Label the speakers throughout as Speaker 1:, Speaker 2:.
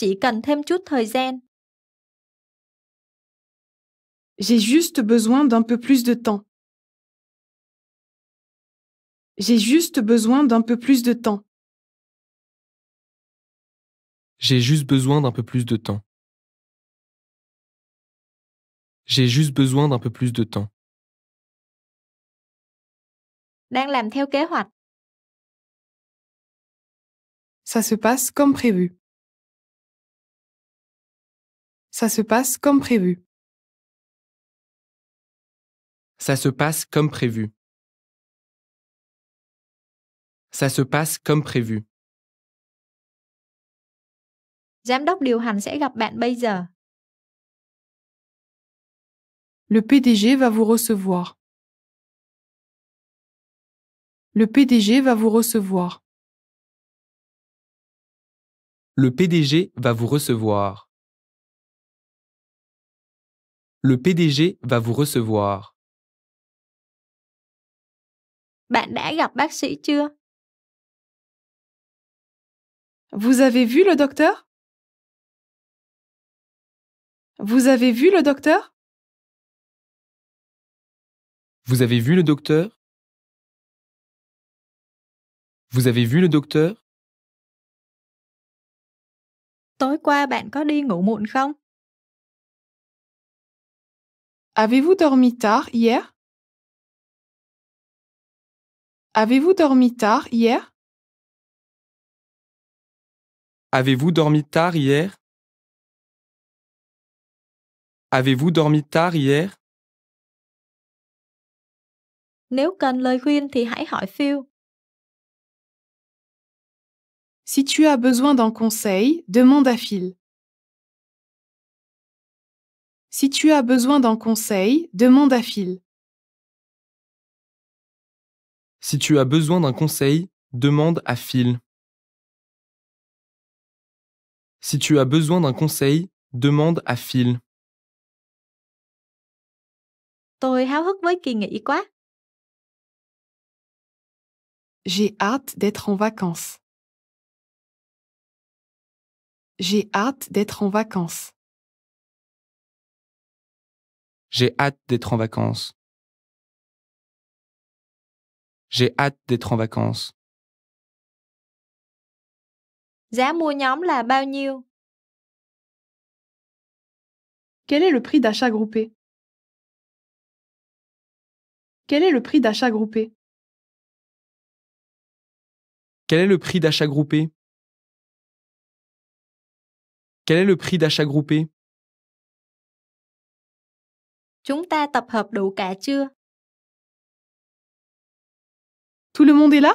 Speaker 1: J'ai juste besoin d'un peu plus de temps. J'ai juste besoin d'un peu plus de temps. J'ai juste besoin d'un peu plus de temps. J'ai juste besoin d'un peu plus de temps. theo Ça se passe comme prévu. Ça se passe comme prévu. Ça se passe comme prévu. Ça se passe comme prévu. Giám đốc điều sẽ gặp bạn bây giờ. Le PDG va vous recevoir. Le PDG va vous recevoir. Le PDG va vous recevoir. Le PDG va vous recevoir. Vous avez vu le docteur? Vous avez vu le docteur? Vous avez vu le docteur? Vous avez vu le docteur? Avez-vous dormi tard hier Avez-vous dormi tard hier Avez-vous dormi tard hier Avez-vous dormi tard hier Nếu Si tu as besoin d'un conseil, demande à Phil. Si tu as besoin d'un conseil, demande à Phil. Si tu as besoin d'un conseil, demande à Phil. Si tu as besoin d'un conseil, demande à Phil. J'ai hâte d'être en vacances. J'ai hâte d'être en vacances. J'ai hâte d'être en vacances. J'ai hâte d'être en vacances. Giá mua nhóm là bao nhiêu? Quel est le prix d'achat groupé? Quel est le prix d'achat groupé? Quel est le prix d'achat groupé? Quel est le prix d'achat groupé? Chúng ta tập hợp đủ cả chưa? Tout le monde est là?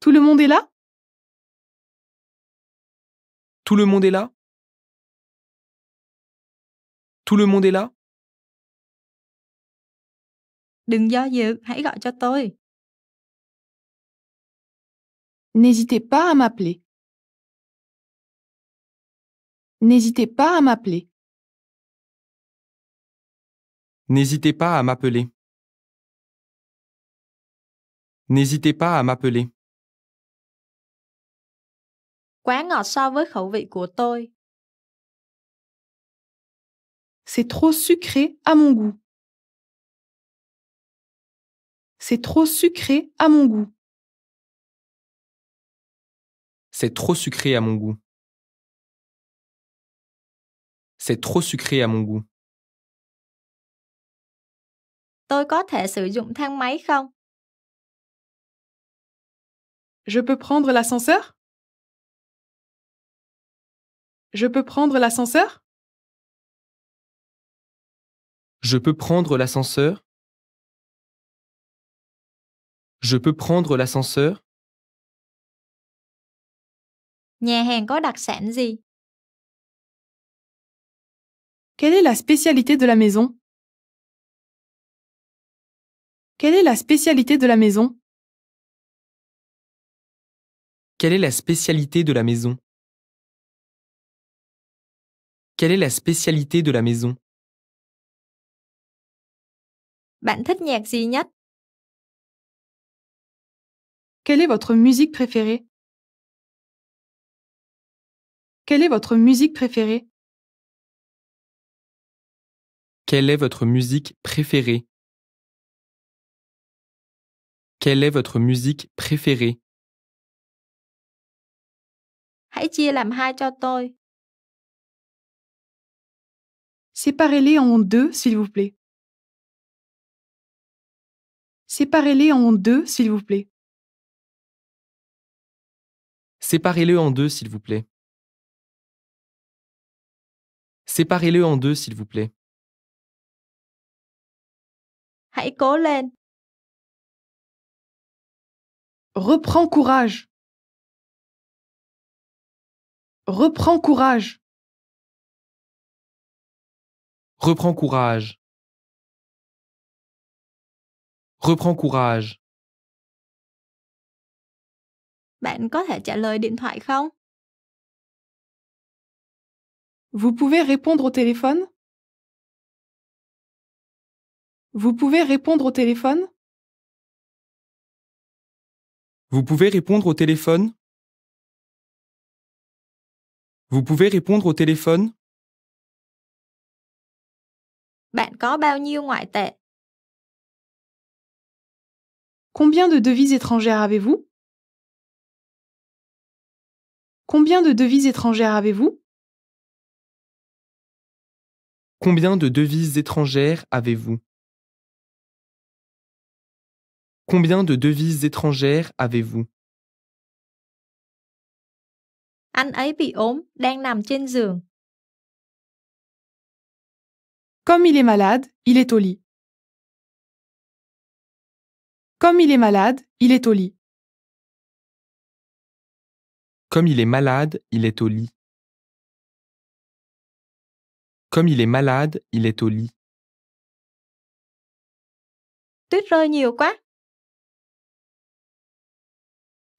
Speaker 1: Tout le monde est là? Tout le monde est là? Tout le monde est là? Đừng do dự, hãy gọi cho tôi. N'hésitez pas à m'appeler. N'hésitez pas à m'appeler. N'hésitez pas à m'appeler. N'hésitez pas à m'appeler. ngọt so với C'est trop sucré à mon goût. C'est trop sucré à mon goût. C'est trop sucré à mon goût. C'est trop sucré à mon goût. Je peux prendre l'ascenseur? Je peux prendre l'ascenseur? Je peux prendre l'ascenseur? Je peux prendre l'ascenseur? Quelle est la spécialité de la maison? Quelle est la spécialité de la maison Quelle est la spécialité de la maison Quelle est la spécialité de la maison Quelle est votre musique préférée Quelle est votre musique préférée Quelle est votre musique préférée quelle est votre musique préférée? Hãy chia làm hai cho tôi. Séparez-les en deux, s'il vous plaît. Séparez-les en deux, s'il vous plaît. Séparez-le en deux, s'il vous plaît. Séparez-le en deux, s'il vous plaît. Hãy lên. Reprends courage. Reprends courage. Reprends courage. Reprends courage. Vous pouvez répondre au téléphone? Vous pouvez répondre au téléphone? Vous pouvez répondre au téléphone Vous pouvez répondre au téléphone Combien de devises étrangères avez-vous Combien de devises étrangères avez-vous Combien de devises étrangères avez-vous Combien de devises étrangères avez-vous? Anh ấy bị ốm, đang nằm trên giường. Comme il est malade, il est au lit. Comme il est malade, il est au lit. Comme il est malade, il est au lit. Comme il est malade, il est au lit. rơi nhiều quá,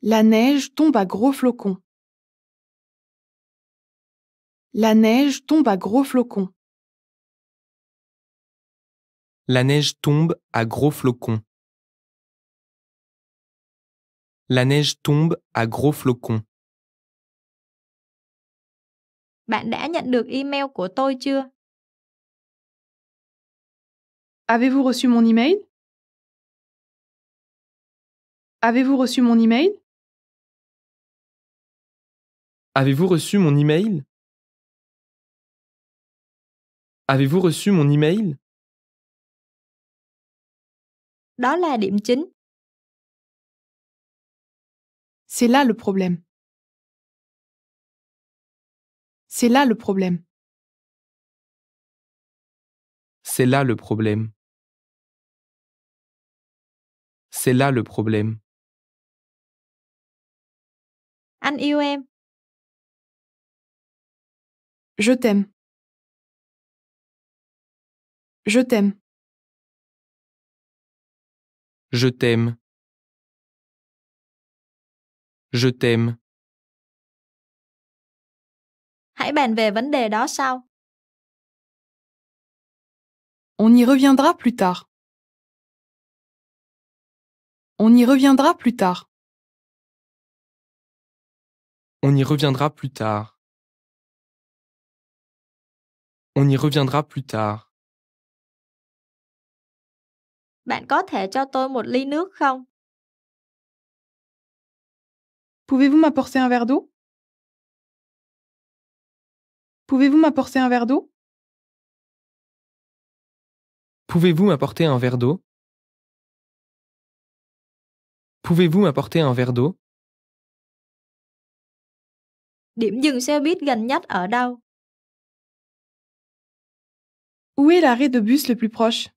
Speaker 1: la neige tombe à gros flocons. La neige tombe à gros flocons. La neige tombe à gros flocons. La neige tombe à gros flocons. Avez-vous reçu mon email? Avez-vous reçu mon email? Avez-vous reçu mon email Avez-vous reçu mon email Đó là điểm chính. C'est là le problème. C'est là le problème. C'est là le problème. C'est là le problème. Anh yêu em. Je t'aime. Je t'aime. Je t'aime. Je t'aime. On y reviendra plus tard. On y reviendra plus tard. On y reviendra plus tard. On y reviendra plus tard. Bạn có thể cho tôi một ly nước không? Pouvez-vous m'apporter un verre d'eau? Pouvez-vous m'apporter un verre d'eau? Pouvez-vous m'apporter un verre d'eau? Pouvez-vous m'apporter un verre d'eau? Điểm dừng xe buýt gần nhất ở đâu? Où est l'arrêt de bus le plus proche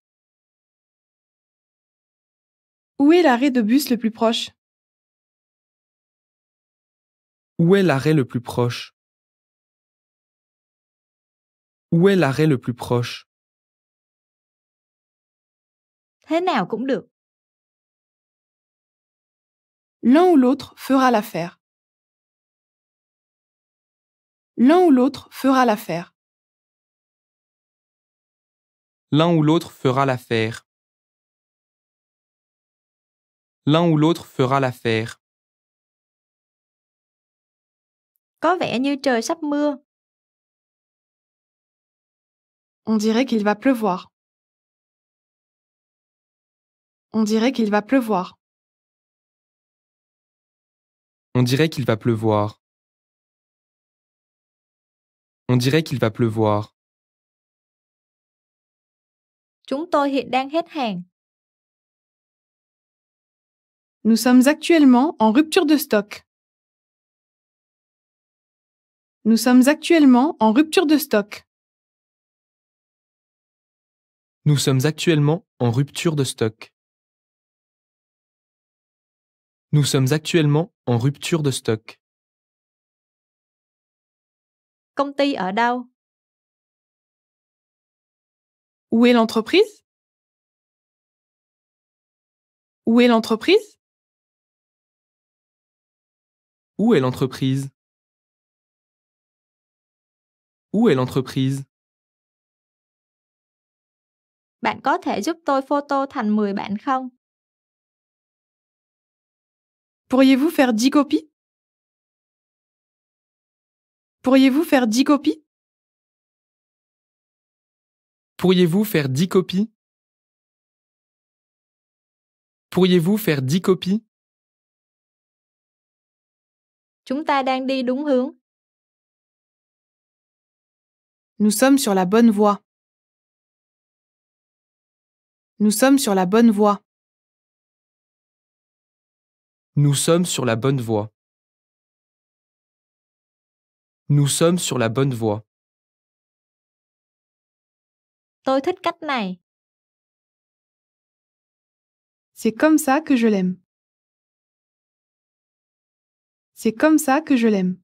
Speaker 1: Où est l'arrêt de bus le plus proche Où est l'arrêt le plus proche Où est l'arrêt le plus proche nào cũng L'un ou l'autre fera l'affaire. L'un ou l'autre fera l'affaire. L'un ou l'autre fera l'affaire. L'un ou l'autre fera l'affaire. On dirait qu'il va pleuvoir. On dirait qu'il va pleuvoir. On dirait qu'il va pleuvoir. On dirait qu'il va pleuvoir. Chúng tôi hiện đang hết hàng. Nous sommes actuellement en rupture de stock. Nous sommes actuellement en rupture de stock. Nous sommes actuellement en rupture de stock. Nous sommes actuellement en rupture de stock. Công ty ở đâu? Où est l'entreprise Où est l'entreprise Où est l'entreprise Où est l'entreprise Bạn có thể giúp tôi photo thành 10 bạn không? Pourriez-vous faire 10 copies Pourriez-vous faire 10 copies Pourriez-vous faire dix copies Pourriez-vous faire dix copies Nous sommes sur la bonne voie. Nous sommes sur la bonne voie. Nous sommes sur la bonne voie. Nous sommes sur la bonne voie. Tôi thích cách này. C'est comme ça que je l'aime. C'est comme ça que je l'aime.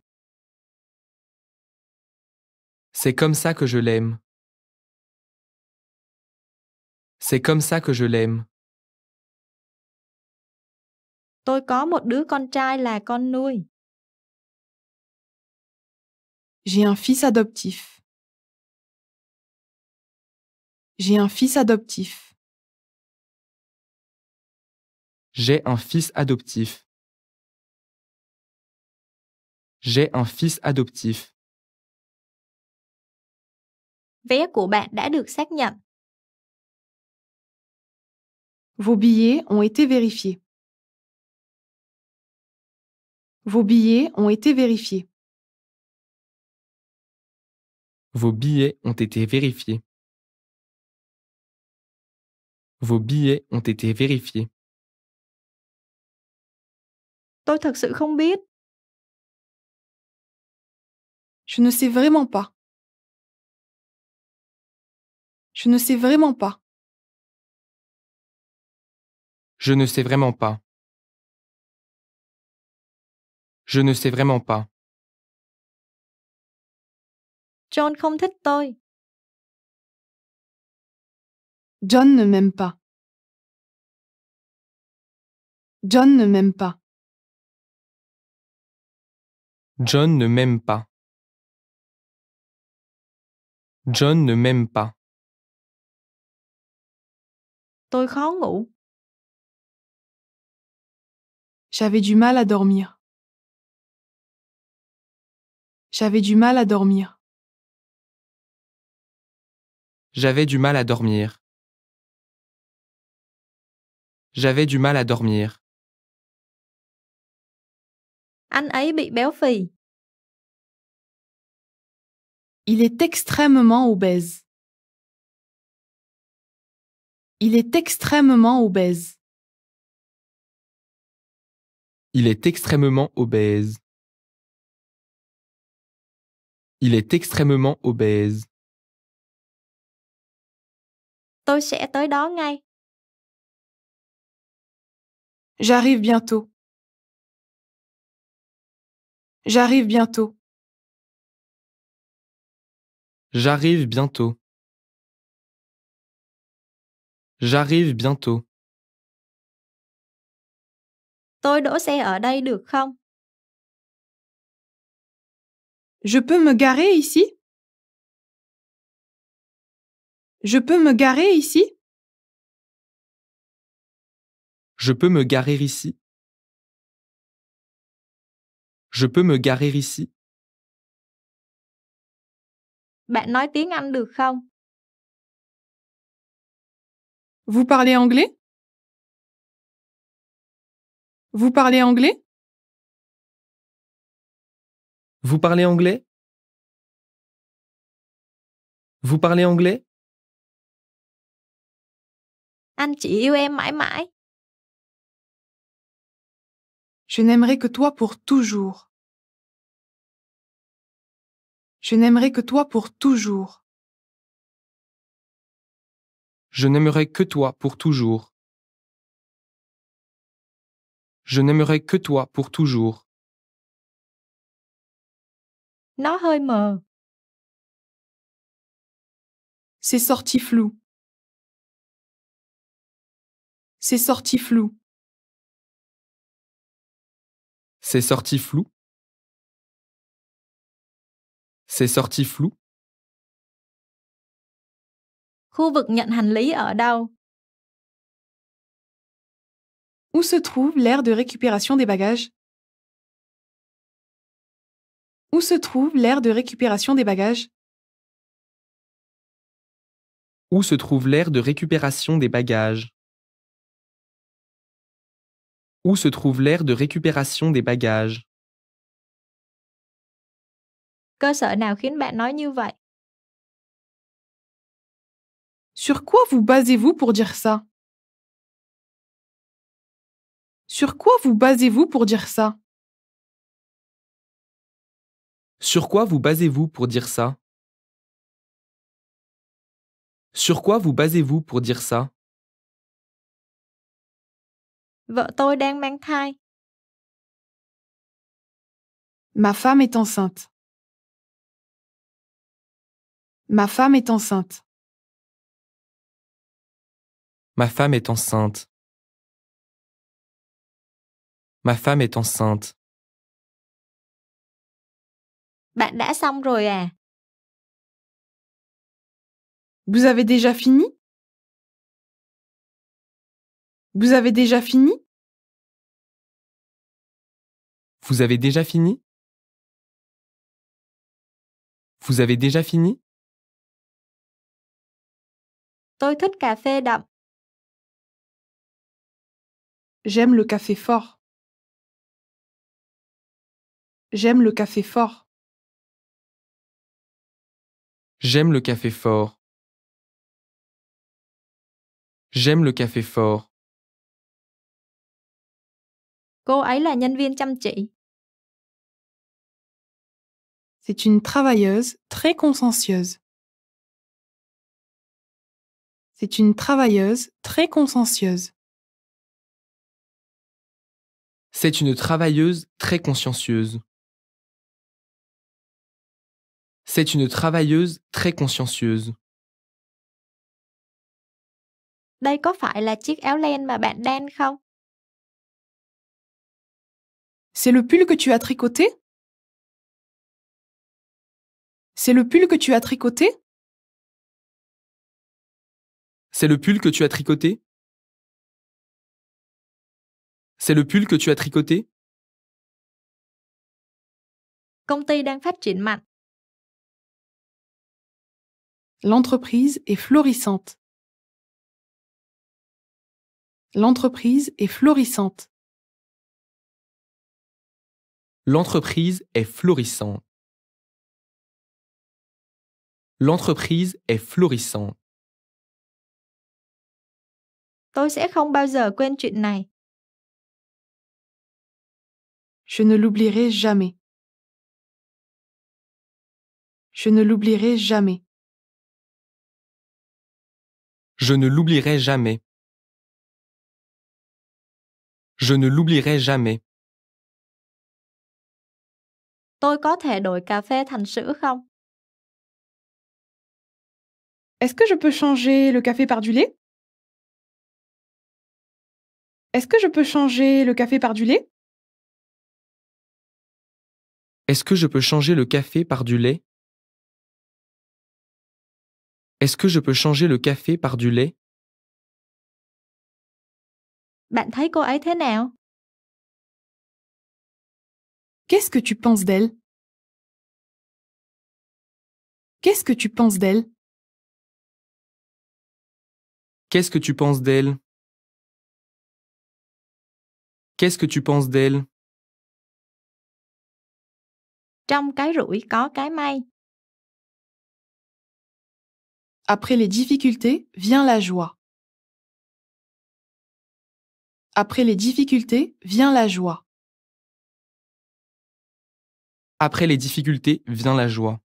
Speaker 1: C'est comme ça que je l'aime. C'est comme ça que je l'aime. Tôi có một đứa con trai là con nuôi. J'ai un fils adoptif. J'ai un fils adoptif. J'ai un fils adoptif. J'ai un fils adoptif. Vos billets ont été vérifiés. Vos billets ont été vérifiés. Vos billets ont été vérifiés. Vos billets ont été vérifiés. Je ne sais vraiment pas. Je ne sais vraiment pas. Je ne sais vraiment pas. Je ne sais vraiment pas. John John ne m'aime pas. John ne m'aime pas. John ne m'aime pas. John ne m'aime pas. J'avais du mal à dormir. J'avais du mal à dormir. J'avais du mal à dormir. J'avais du mal à dormir. Anh ấy bị béo phì. Il est extrêmement obèse. Il est extrêmement obèse. Il est extrêmement obèse. Il est extrêmement obèse. J'arrive bientôt. J'arrive bientôt. J'arrive bientôt. J'arrive bientôt. Tôi đỗ xe ở đây được không? Je peux me garer ici? Je peux me garer ici? Je peux me garer ici. Je peux me garer ici. Vous parlez anglais? Vous parlez anglais? Vous parlez anglais? Vous parlez anglais? Je n'aimerai que toi pour toujours. Je n'aimerai que toi pour toujours. Je n'aimerai que toi pour toujours. Je n'aimerai que toi pour toujours. C'est sorti flou. C'est sorti flou. C'est sorti flou. C'est sorti flou. Où se trouve l'aire de récupération des bagages? Où se trouve l'aire de récupération des bagages? Où se trouve l'aire de récupération des bagages où se trouve l'aire de récupération des bagages? Sur quoi vous basez-vous pour dire ça? Sur quoi vous basez-vous pour dire ça? Sur quoi vous basez-vous pour dire ça? Sur quoi vous basez-vous pour dire ça? Ma femme est enceinte. Ma femme est enceinte. Ma femme est enceinte. Ma femme est enceinte. Vous avez déjà fini vous avez déjà fini Vous avez déjà fini Vous avez déjà fini thích J'aime le café fort. J'aime le café fort. J'aime le café fort. J'aime le café fort. C'est une travailleuse très consciencieuse. C'est une travailleuse très consciencieuse. C'est une travailleuse très consciencieuse. C'est une travailleuse très consciencieuse. C'est le pull que tu as tricoté C'est le pull que tu as tricoté C'est le pull que tu as tricoté C'est le pull que tu as tricoté L'entreprise est florissante. L'entreprise est florissante. L'entreprise est florissante. L'entreprise est florissante. Je ne l'oublierai jamais. Je ne l'oublierai jamais. Je ne l'oublierai jamais. Je ne l'oublierai jamais. Est-ce que je peux changer le café par du lait? Est-ce que je peux changer le café par du lait? Est-ce que je peux changer le café par du lait? Est-ce que je peux changer le café par du lait? Bạn thấy cô Qu'est-ce que tu penses d'elle Qu'est-ce que tu penses d'elle Qu'est-ce que tu penses d'elle Qu'est-ce que tu penses d'elle Après les difficultés vient la joie. Après les difficultés vient la joie. Après les difficultés vient la joie.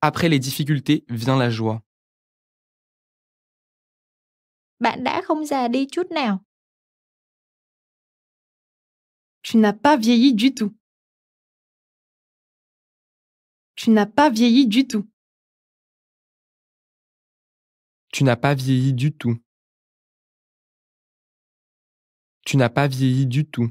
Speaker 1: Après les difficultés vient la joie. Bạn không già đi chút Tu n'as pas vieilli du tout. Tu n'as pas vieilli du tout. Tu n'as pas vieilli du tout. Tu n'as pas vieilli du tout.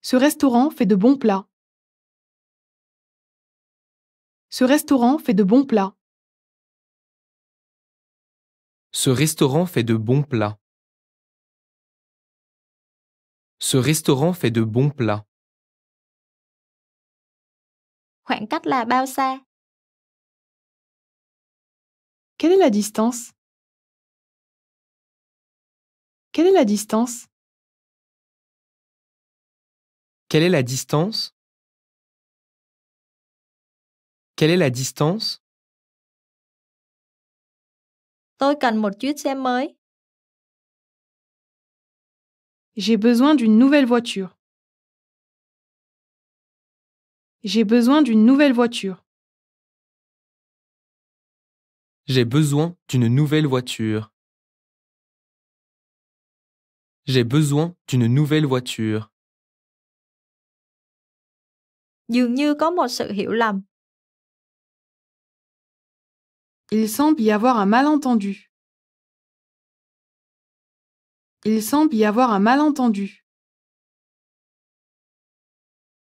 Speaker 1: Ce restaurant fait de bons plats. Ce restaurant fait de bons plats. Ce restaurant fait de bons plats. Ce restaurant fait de bons plats. Quelle est la distance quelle est la distance Quelle est la distance Quelle est la distance J'ai besoin d'une nouvelle voiture. J'ai besoin d'une nouvelle voiture. J'ai besoin d'une nouvelle voiture. J'ai besoin d'une nouvelle voiture. Il semble y avoir un malentendu. Il semble y avoir un malentendu.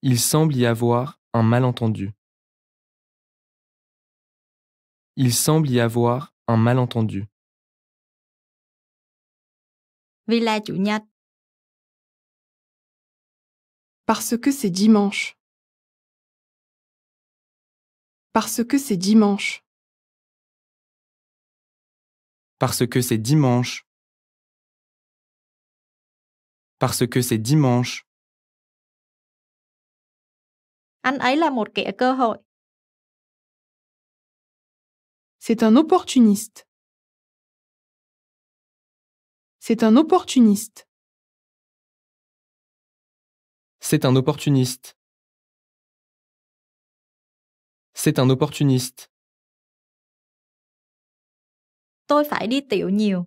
Speaker 1: Il semble y avoir un malentendu. Il semble y avoir un malentendu. Villa Parce que c'est dimanche. Parce que c'est dimanche. Parce que c'est dimanche. Parce que c'est dimanche. Anh ấy là một kẻ cơ hội. C'est un opportuniste. C'est un opportuniste. C'est un opportuniste. C'est un opportuniste. Tôi phải đi tiểu nhiều.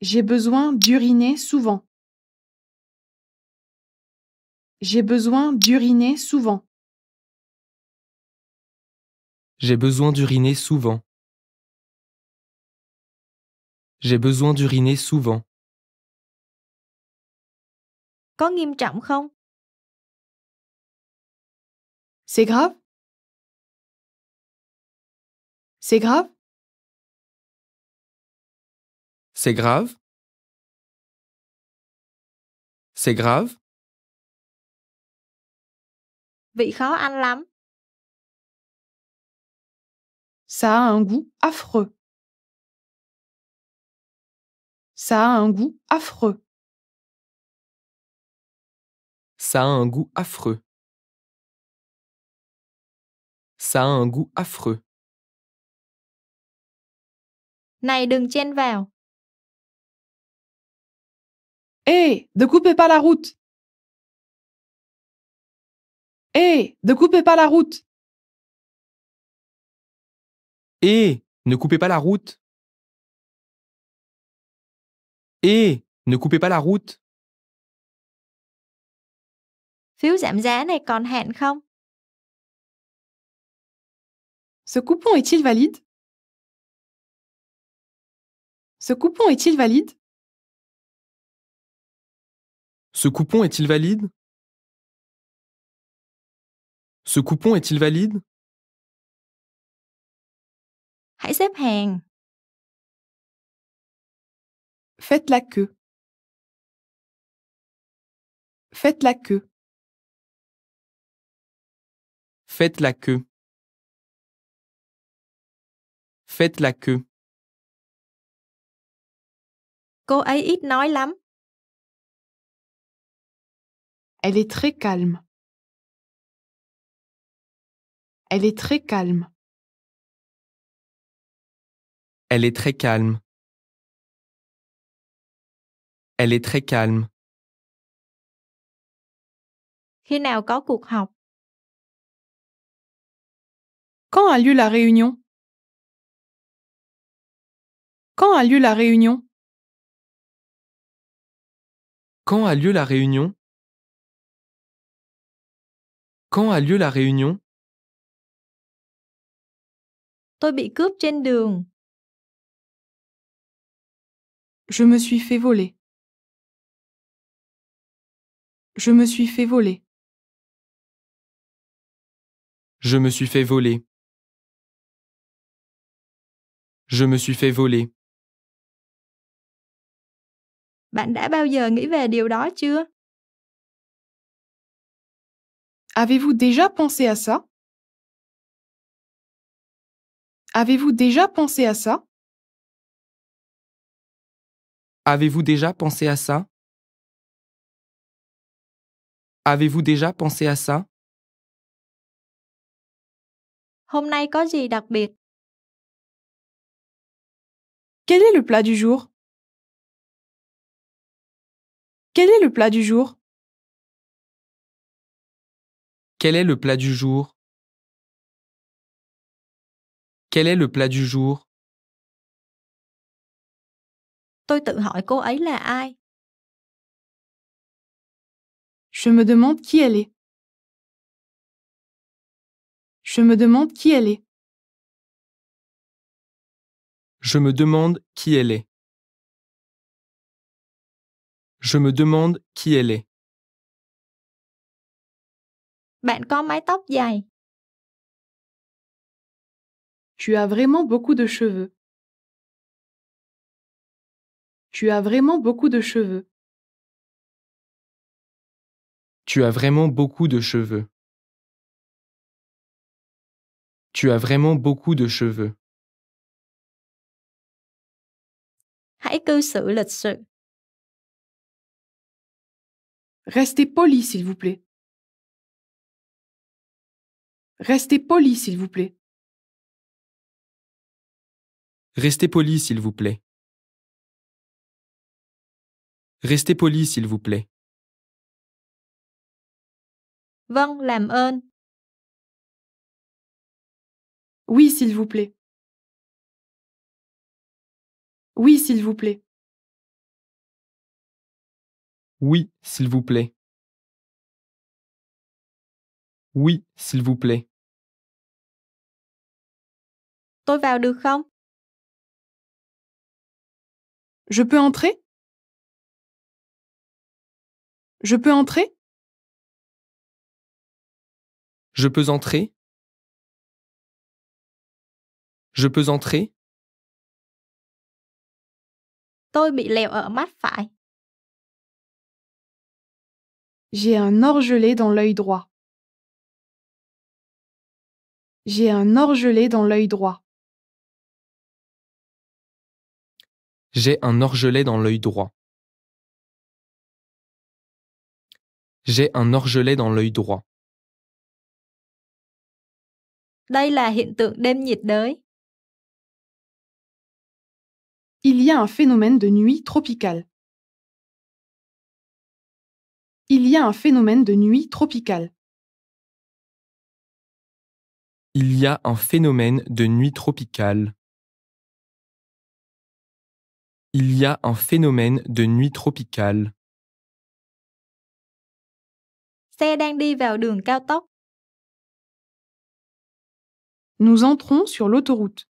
Speaker 1: J'ai besoin d'uriner souvent. J'ai besoin d'uriner souvent. J'ai besoin d'uriner souvent. J'ai besoin d'uriner souvent. C'est grave? C'est grave? C'est grave? C'est grave? khó Ça a un goût affreux. Ça a un goût affreux. Ça a un goût affreux. Ça a un goût affreux. Eh, ne coupez pas la route. Eh, ne coupez pas la route. Eh, ne coupez pas la route. Eh, ne coupez pas la route. Ce coupon est-il valide? Ce coupon est-il valide? Ce coupon est-il valide? Ce coupon est-il valide? Faites la queue. Faites la queue. Faites la queue. Faites la queue. Cô ấy ít Elle est très calme. Elle est très calme. Elle est très calme. Elle est très calme. Quand a lieu la réunion? Quand a lieu la réunion? Quand a lieu la réunion? Quand a lieu la réunion? Je me suis fait voler. Je me suis fait voler. Je me suis fait voler. Je me suis fait voler. Bạn đã bao giờ nghĩ về điều đó Avez-vous déjà pensé à ça? Avez-vous déjà pensé à ça? Avez-vous déjà pensé à ça? Avez-vous déjà pensé à ça? Hôm nay có gì đặc biệt? Quel est le plat du jour? Quel est le plat du jour? Quel est le plat du jour? Quel est le plat du jour? tự hỏi cô ấy là ai? Je me demande qui elle est. Je me demande qui elle est. Je me demande qui elle est. Je me demande qui elle est. Bạn có mái tóc dài. Tu as vraiment beaucoup de cheveux. Tu as vraiment beaucoup de cheveux. Tu as vraiment beaucoup de cheveux. Tu as vraiment beaucoup de cheveux. Restez poli, s'il vous plaît. Restez poli, s'il vous plaît. Restez poli, s'il vous plaît. Restez poli, s'il vous plaît. Oui, s'il vous plaît. Oui, s'il vous plaît. Oui, s'il vous plaît. Oui, s'il vous plaît. Tôi vào được không? Je peux entrer? Je peux entrer? Je peux entrer Je peux entrer J'ai un orgelet dans l'œil droit. J'ai un orgelet dans l'œil droit. J'ai un orgelet dans l'œil droit. J'ai un orgelet dans l'œil droit. Il y a un phénomène de nuit tropicale. Il y a un phénomène de nuit tropicale. Il y a un phénomène de nuit tropicale. Il y a un phénomène de nuit tropicale. đang đi vào đường cao tốc. Nous entrons sur l'autoroute.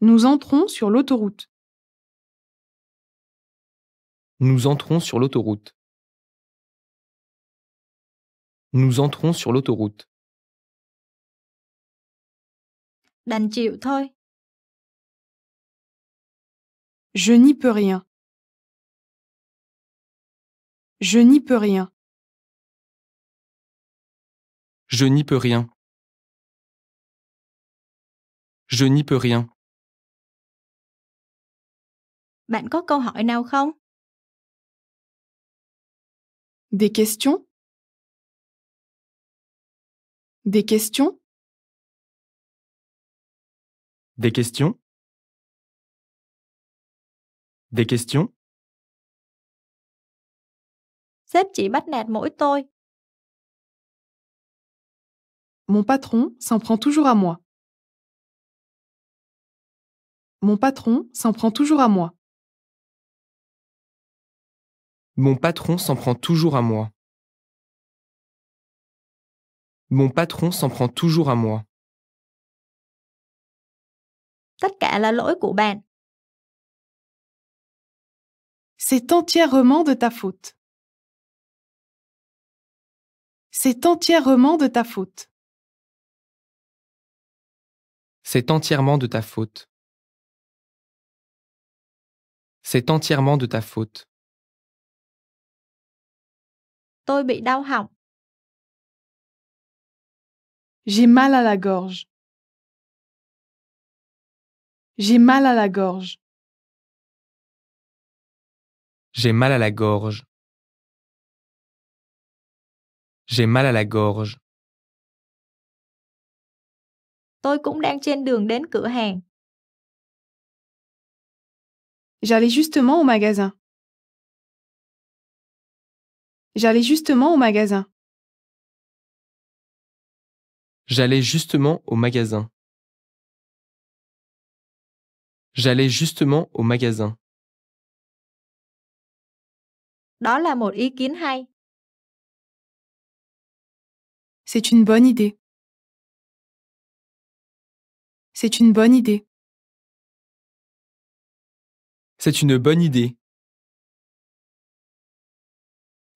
Speaker 1: Nous entrons sur l'autoroute. Nous entrons sur l'autoroute. Nous entrons sur l'autoroute. Je n'y peux rien. Je n'y peux rien. Je n'y peux rien. Je n'y peux rien. Bạn có câu hỏi nào không? Des questions? Des questions? Des questions? Des questions? Sếp chỉ bắt nạt mỗi tôi mon patron s'en prend toujours à moi. Mon patron s'en prend toujours à moi. Mon patron s'en prend toujours à moi. Mon patron s'en prend toujours à moi. C'est entièrement de ta faute. C'est entièrement de ta faute. C'est entièrement de ta faute. C'est entièrement de ta faute. J'ai mal à la gorge. J'ai mal à la gorge. J'ai mal à la gorge. J'ai mal à la gorge. Tôi cũng đang trên đường đến cửa hàng. J'allais justement au magasin. J'allais justement au magasin. J'allais justement au magasin. J'allais justement au magasin. Đó là một ý kiến hay. C'est une bonne idée. C'est une bonne idée. C'est une bonne idée.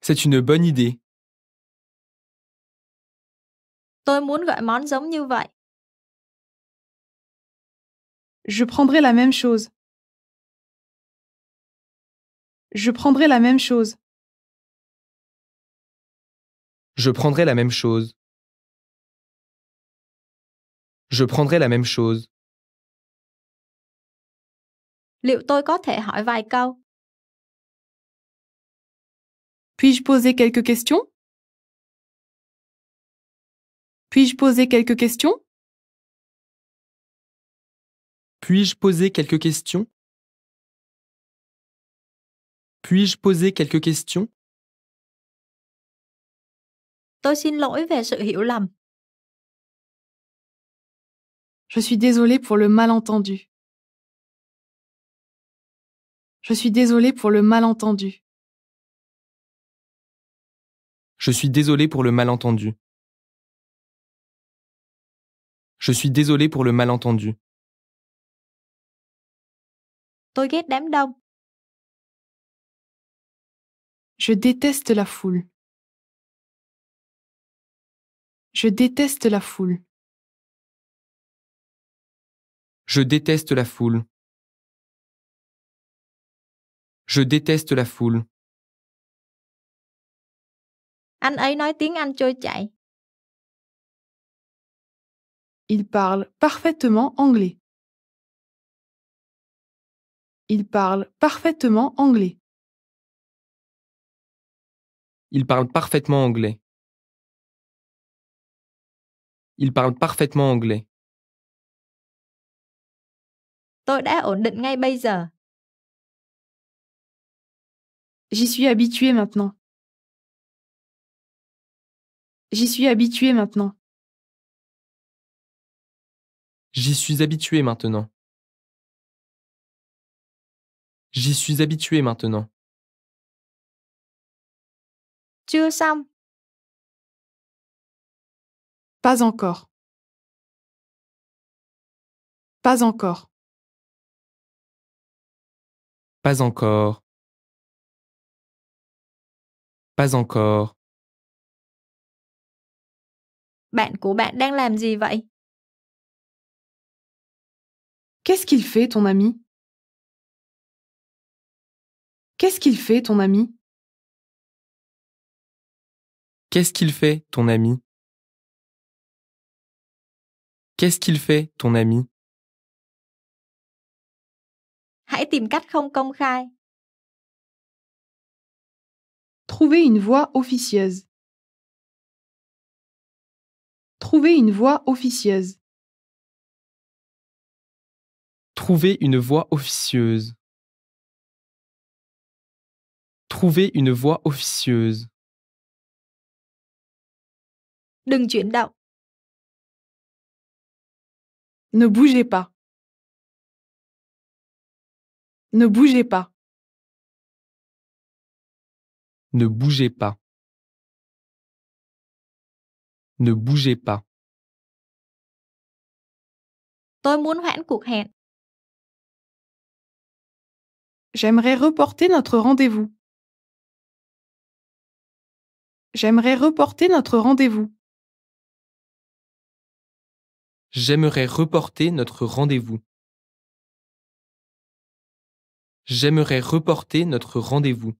Speaker 1: C'est une bonne idée. Tôi muốn gọi món giống như vậy. Je prendrai la même chose. Je prendrai la même chose. Je prendrai la même chose. Je prendrai la même chose. Liệu tôi có thể hỏi vài câu? Puis-je poser quelques questions? Puis-je poser quelques questions? Puis-je poser quelques questions? Puis-je poser quelques questions? Tôi xin lỗi về sự hiểu je suis désolé pour le malentendu. Je suis désolé pour le malentendu. Je suis désolé pour le malentendu. Je suis désolé pour le malentendu. Je déteste la foule. Je déteste la foule. Je déteste la foule. Je déteste la foule. Anh ấy nói tiếng Anh Il parle parfaitement anglais. Il parle parfaitement anglais. Il parle parfaitement anglais. Il parle parfaitement anglais. J'y suis habitué maintenant. J'y suis habitué maintenant. J'y suis habitué maintenant. J'y suis habitué maintenant. Chưa xong. Pas encore. Pas encore. Pas encore. Pas encore. Qu'est-ce qu'il fait ton ami? Qu'est-ce qu'il fait ton ami? Qu'est-ce qu'il fait ton ami? Qu'est-ce qu'il fait ton ami? Hãy không khai. Trouver une voie officieuse. Trouver une voie officieuse. Trouver une voie officieuse. Trouver une voie officieuse. Ne bougez pas. Ne bougez pas. Ne bougez pas. Ne bougez pas. J'aimerais reporter notre rendez-vous. J'aimerais reporter notre rendez-vous. J'aimerais reporter notre rendez-vous. J'aimerais reporter notre rendez-vous.